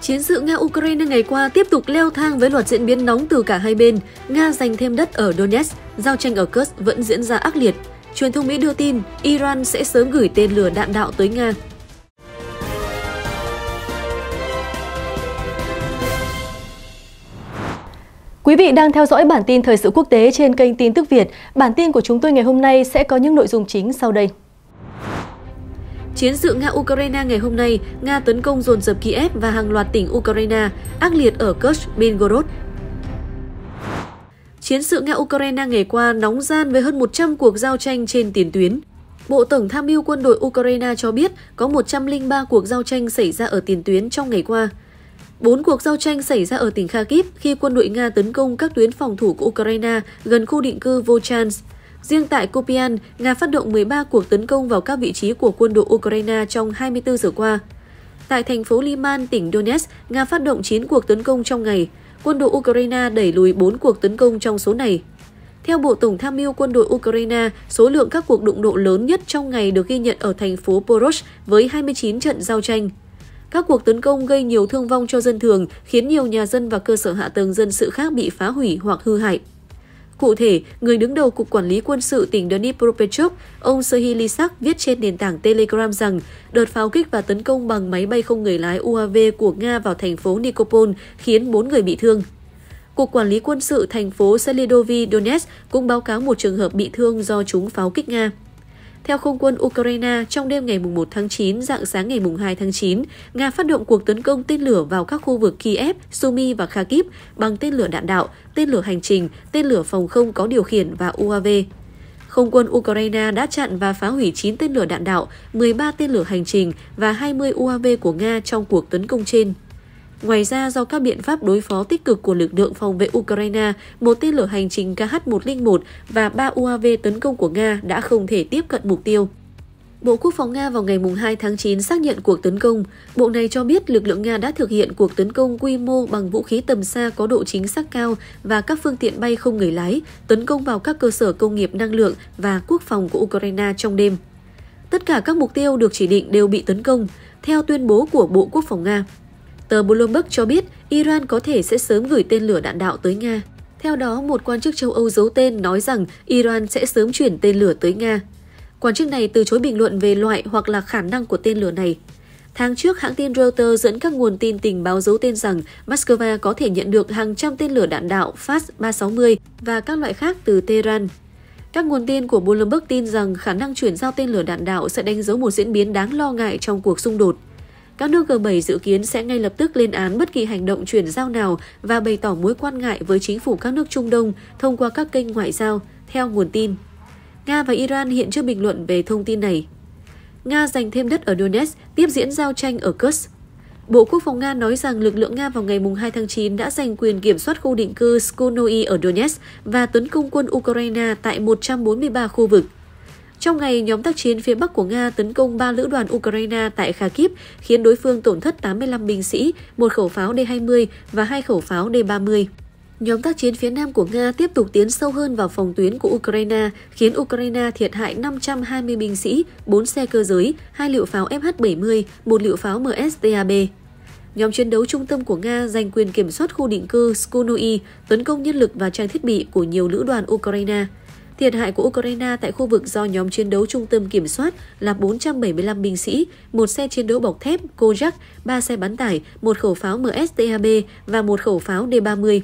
Chiến sự Nga-Ukraine ngày qua tiếp tục leo thang với loạt diễn biến nóng từ cả hai bên. Nga giành thêm đất ở Donetsk, giao tranh ở Kursk vẫn diễn ra ác liệt. Truyền thông Mỹ đưa tin Iran sẽ sớm gửi tên lửa đạn đạo tới Nga. Quý vị đang theo dõi bản tin thời sự quốc tế trên kênh tin tức Việt. Bản tin của chúng tôi ngày hôm nay sẽ có những nội dung chính sau đây. Chiến sự Nga-Ukraine ngày hôm nay, Nga tấn công dồn dập Kiev và hàng loạt tỉnh Ukraine, ác liệt ở Kursk, Belgorod. Chiến sự Nga-Ukraine ngày qua nóng gian với hơn 100 cuộc giao tranh trên tiền tuyến. Bộ Tổng tham mưu quân đội Ukraine cho biết có 103 cuộc giao tranh xảy ra ở tiền tuyến trong ngày qua. Bốn cuộc giao tranh xảy ra ở tỉnh Kharkiv khi quân đội Nga tấn công các tuyến phòng thủ của Ukraine gần khu định cư Volchansk. Riêng tại Kupian, Nga phát động 13 cuộc tấn công vào các vị trí của quân đội Ukraine trong 24 giờ qua. Tại thành phố Liman, tỉnh Donetsk, Nga phát động 9 cuộc tấn công trong ngày. Quân đội Ukraine đẩy lùi 4 cuộc tấn công trong số này. Theo Bộ Tổng tham mưu quân đội Ukraine, số lượng các cuộc đụng độ lớn nhất trong ngày được ghi nhận ở thành phố Porosh với 29 trận giao tranh. Các cuộc tấn công gây nhiều thương vong cho dân thường, khiến nhiều nhà dân và cơ sở hạ tầng dân sự khác bị phá hủy hoặc hư hại. Cụ thể, người đứng đầu Cục Quản lý Quân sự tỉnh Dnipropetrovsk, ông Serhiy Lisak viết trên nền tảng Telegram rằng đợt pháo kích và tấn công bằng máy bay không người lái UAV của Nga vào thành phố Nikopol khiến 4 người bị thương. Cục Quản lý Quân sự thành phố Selidovy Donetsk cũng báo cáo một trường hợp bị thương do chúng pháo kích Nga. Theo không quân Ukraine, trong đêm ngày 1 tháng 9, dạng sáng ngày 2 tháng 9, Nga phát động cuộc tấn công tên lửa vào các khu vực Kiev, Sumy và Kharkiv bằng tên lửa đạn đạo, tên lửa hành trình, tên lửa phòng không có điều khiển và UAV. Không quân Ukraine đã chặn và phá hủy 9 tên lửa đạn đạo, 13 tên lửa hành trình và 20 UAV của Nga trong cuộc tấn công trên. Ngoài ra, do các biện pháp đối phó tích cực của lực lượng phòng vệ Ukraine, một tên lửa hành trình KH-101 và ba UAV tấn công của Nga đã không thể tiếp cận mục tiêu. Bộ Quốc phòng Nga vào ngày 2 tháng 9 xác nhận cuộc tấn công. Bộ này cho biết lực lượng Nga đã thực hiện cuộc tấn công quy mô bằng vũ khí tầm xa có độ chính xác cao và các phương tiện bay không người lái, tấn công vào các cơ sở công nghiệp năng lượng và quốc phòng của Ukraine trong đêm. Tất cả các mục tiêu được chỉ định đều bị tấn công, theo tuyên bố của Bộ Quốc phòng Nga. Tờ Bloomberg cho biết Iran có thể sẽ sớm gửi tên lửa đạn đạo tới Nga. Theo đó, một quan chức châu Âu giấu tên nói rằng Iran sẽ sớm chuyển tên lửa tới Nga. Quan chức này từ chối bình luận về loại hoặc là khả năng của tên lửa này. Tháng trước, hãng tin Reuters dẫn các nguồn tin tình báo giấu tên rằng Moscow có thể nhận được hàng trăm tên lửa đạn đạo FAST-360 và các loại khác từ Tehran. Các nguồn tin của Bloomberg tin rằng khả năng chuyển giao tên lửa đạn đạo sẽ đánh dấu một diễn biến đáng lo ngại trong cuộc xung đột. Các nước G7 dự kiến sẽ ngay lập tức lên án bất kỳ hành động chuyển giao nào và bày tỏ mối quan ngại với chính phủ các nước Trung Đông thông qua các kênh ngoại giao, theo nguồn tin. Nga và Iran hiện chưa bình luận về thông tin này. Nga giành thêm đất ở Donetsk, tiếp diễn giao tranh ở Kursk. Bộ Quốc phòng Nga nói rằng lực lượng Nga vào ngày 2 tháng 9 đã giành quyền kiểm soát khu định cư Skunoi ở Donetsk và tấn công quân Ukraine tại 143 khu vực. Trong ngày, nhóm tác chiến phía Bắc của Nga tấn công 3 lữ đoàn Ukraine tại Kharkiv, khiến đối phương tổn thất 85 binh sĩ, một khẩu pháo D-20 và hai khẩu pháo D-30. Nhóm tác chiến phía Nam của Nga tiếp tục tiến sâu hơn vào phòng tuyến của Ukraine, khiến Ukraine thiệt hại 520 binh sĩ, 4 xe cơ giới, 2 liệu pháo FH-70, 1 liệu pháo MSTAB. Nhóm chiến đấu trung tâm của Nga giành quyền kiểm soát khu định cư Skunui, tấn công nhân lực và trang thiết bị của nhiều lữ đoàn Ukraine – Thiệt hại của Ukraine tại khu vực do nhóm chiến đấu trung tâm kiểm soát là 475 binh sĩ, một xe chiến đấu bọc thép Kojak, 3 xe bắn tải, một khẩu pháo MSTAB và một khẩu pháo D-30.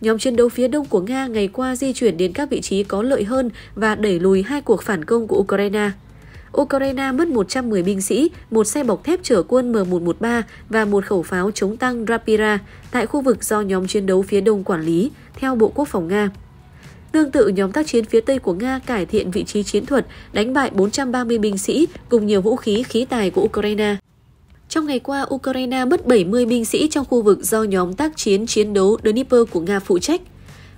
Nhóm chiến đấu phía đông của Nga ngày qua di chuyển đến các vị trí có lợi hơn và đẩy lùi hai cuộc phản công của Ukraine. Ukraine mất 110 binh sĩ, một xe bọc thép chở quân M113 và một khẩu pháo chống tăng Rapira tại khu vực do nhóm chiến đấu phía đông quản lý, theo Bộ Quốc phòng Nga. Tương tự, nhóm tác chiến phía Tây của Nga cải thiện vị trí chiến thuật, đánh bại 430 binh sĩ cùng nhiều vũ khí khí tài của Ukraine. Trong ngày qua, Ukraine mất 70 binh sĩ trong khu vực do nhóm tác chiến chiến đấu Dnipro của Nga phụ trách.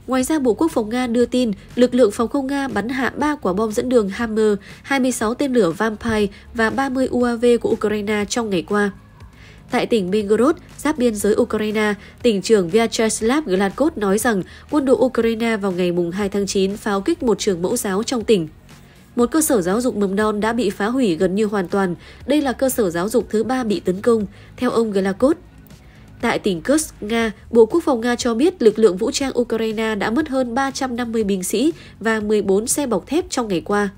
Ngoài ra, Bộ Quốc phòng Nga đưa tin lực lượng phòng không Nga bắn hạ 3 quả bom dẫn đường Hammer, 26 tên lửa Vampire và 30 UAV của Ukraine trong ngày qua. Tại tỉnh Mingorod, giáp biên giới Ukraine, tỉnh trưởng Vyacheslav Gladkov nói rằng quân đội Ukraine vào ngày 2 tháng 9 pháo kích một trường mẫu giáo trong tỉnh. Một cơ sở giáo dục mầm non đã bị phá hủy gần như hoàn toàn. Đây là cơ sở giáo dục thứ ba bị tấn công, theo ông Gladkov. Tại tỉnh Kursk, Nga, Bộ Quốc phòng Nga cho biết lực lượng vũ trang Ukraine đã mất hơn 350 binh sĩ và 14 xe bọc thép trong ngày qua.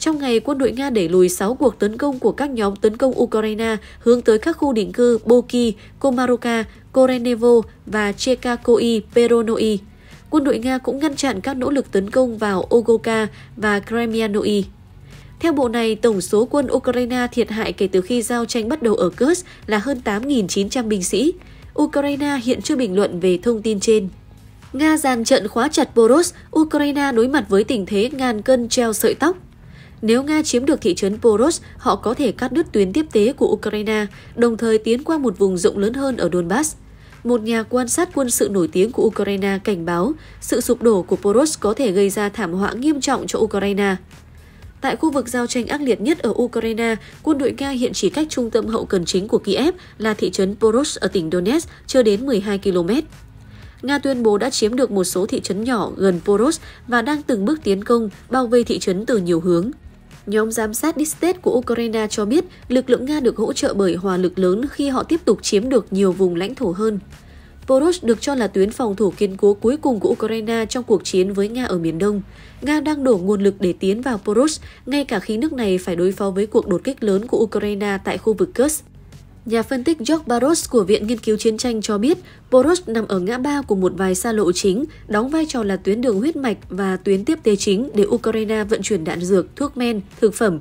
Trong ngày, quân đội Nga đẩy lùi 6 cuộc tấn công của các nhóm tấn công Ukraine hướng tới các khu định cư Boki, Komaroka, Korenevo và Chekakoi Peronoi. Quân đội Nga cũng ngăn chặn các nỗ lực tấn công vào Ogoka và Kremianoi. Theo bộ này, tổng số quân Ukraine thiệt hại kể từ khi giao tranh bắt đầu ở Kursk là hơn 8.900 binh sĩ. Ukraine hiện chưa bình luận về thông tin trên. Nga dàn trận khóa chặt Boros, Ukraine đối mặt với tình thế ngàn cân treo sợi tóc. Nếu Nga chiếm được thị trấn Poros, họ có thể cắt đứt tuyến tiếp tế của Ukraine, đồng thời tiến qua một vùng rộng lớn hơn ở Donbass. Một nhà quan sát quân sự nổi tiếng của Ukraine cảnh báo sự sụp đổ của Poros có thể gây ra thảm họa nghiêm trọng cho Ukraine. Tại khu vực giao tranh ác liệt nhất ở Ukraine, quân đội Nga hiện chỉ cách trung tâm hậu cần chính của Kiev là thị trấn Poros ở tỉnh Donetsk chưa đến 12 km. Nga tuyên bố đã chiếm được một số thị trấn nhỏ gần Poros và đang từng bước tiến công, bao vây thị trấn từ nhiều hướng. Nhóm giám sát Distet của Ukraine cho biết lực lượng Nga được hỗ trợ bởi hỏa lực lớn khi họ tiếp tục chiếm được nhiều vùng lãnh thổ hơn. Poros được cho là tuyến phòng thủ kiên cố cuối cùng của Ukraine trong cuộc chiến với Nga ở miền Đông. Nga đang đổ nguồn lực để tiến vào Poros, ngay cả khi nước này phải đối phó với cuộc đột kích lớn của Ukraine tại khu vực Kursk. Nhà phân tích George Barros của Viện Nghiên cứu Chiến tranh cho biết, Boros nằm ở ngã ba của một vài xa lộ chính, đóng vai trò là tuyến đường huyết mạch và tuyến tiếp tế chính để Ukraine vận chuyển đạn dược, thuốc men, thực phẩm.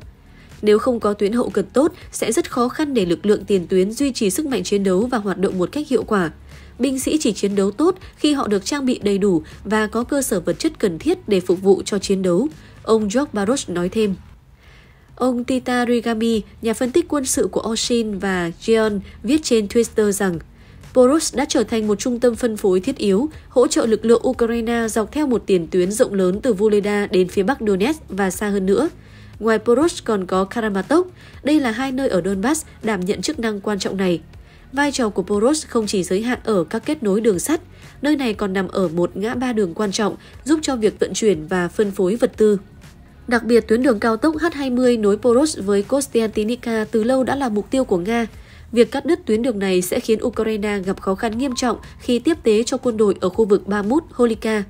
Nếu không có tuyến hậu cần tốt, sẽ rất khó khăn để lực lượng tiền tuyến duy trì sức mạnh chiến đấu và hoạt động một cách hiệu quả. Binh sĩ chỉ chiến đấu tốt khi họ được trang bị đầy đủ và có cơ sở vật chất cần thiết để phục vụ cho chiến đấu, ông George Barros nói thêm. Ông Tita Rigami, nhà phân tích quân sự của Oshin và Gion, viết trên Twitter rằng Borus đã trở thành một trung tâm phân phối thiết yếu, hỗ trợ lực lượng Ukraine dọc theo một tiền tuyến rộng lớn từ Voleda đến phía bắc Donetsk và xa hơn nữa. Ngoài Borus còn có Karamatok, đây là hai nơi ở Donbass đảm nhận chức năng quan trọng này. Vai trò của Boros không chỉ giới hạn ở các kết nối đường sắt, nơi này còn nằm ở một ngã ba đường quan trọng giúp cho việc vận chuyển và phân phối vật tư. Đặc biệt, tuyến đường cao tốc H20 nối Poros với Kostiantynivka từ lâu đã là mục tiêu của Nga. Việc cắt đứt tuyến đường này sẽ khiến Ukraine gặp khó khăn nghiêm trọng khi tiếp tế cho quân đội ở khu vực Bamut, Holika.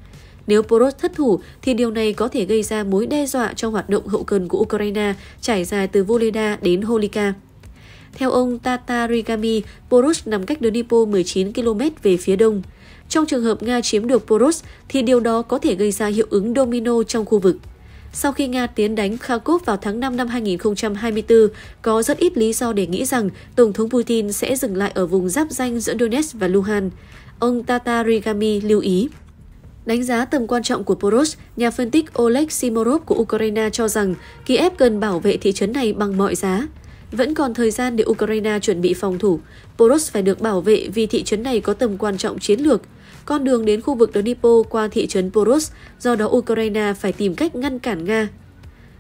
Nếu Poros thất thủ, thì điều này có thể gây ra mối đe dọa cho hoạt động hậu cần của Ukraine trải dài từ Voleda đến Holika. Theo ông Tatarigami, Poros nằm cách Dnipro 19 km về phía đông. Trong trường hợp Nga chiếm được Poros, thì điều đó có thể gây ra hiệu ứng domino trong khu vực. Sau khi Nga tiến đánh Kharkov vào tháng 5 năm 2024, có rất ít lý do để nghĩ rằng Tổng thống Putin sẽ dừng lại ở vùng giáp danh giữa Donetsk và Luhansk. Ông Tatarigami lưu ý. Đánh giá tầm quan trọng của Poros, nhà phân tích Oleg Simorov của Ukraine cho rằng Kiev cần bảo vệ thị trấn này bằng mọi giá. Vẫn còn thời gian để Ukraine chuẩn bị phòng thủ, Poros phải được bảo vệ vì thị trấn này có tầm quan trọng chiến lược. Con đường đến khu vực Donipo qua thị trấn Poros, do đó Ukraine phải tìm cách ngăn cản Nga.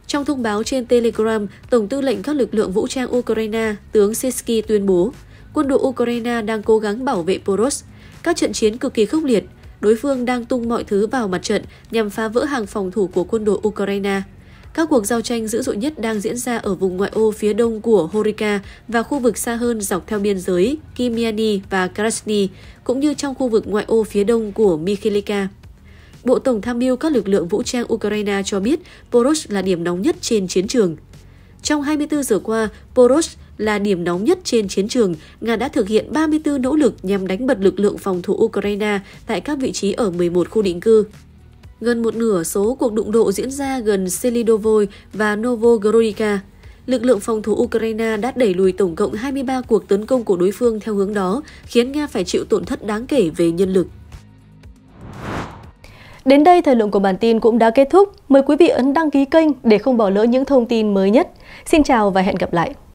Trong thông báo trên Telegram, Tổng tư lệnh các lực lượng vũ trang Ukraine, tướng Sisky tuyên bố, quân đội Ukraine đang cố gắng bảo vệ Poros. Các trận chiến cực kỳ khốc liệt, đối phương đang tung mọi thứ vào mặt trận nhằm phá vỡ hàng phòng thủ của quân đội Ukraine. Các cuộc giao tranh dữ dội nhất đang diễn ra ở vùng ngoại ô phía đông của Horika và khu vực xa hơn dọc theo biên giới Kimiani và Krasny, cũng như trong khu vực ngoại ô phía đông của Mikhilika. Bộ Tổng tham mưu các lực lượng vũ trang Ukraine cho biết Porosh là điểm nóng nhất trên chiến trường. Trong 24 giờ qua, Porosh là điểm nóng nhất trên chiến trường, Nga đã thực hiện 34 nỗ lực nhằm đánh bật lực lượng phòng thủ Ukraine tại các vị trí ở 11 khu định cư. Gần một nửa số cuộc đụng độ diễn ra gần Selidovoy và Novogorica. Lực lượng phòng thủ Ukraine đã đẩy lùi tổng cộng 23 cuộc tấn công của đối phương theo hướng đó, khiến Nga phải chịu tổn thất đáng kể về nhân lực. Đến đây, thời lượng của bản tin cũng đã kết thúc. Mời quý vị ấn đăng ký kênh để không bỏ lỡ những thông tin mới nhất. Xin chào và hẹn gặp lại!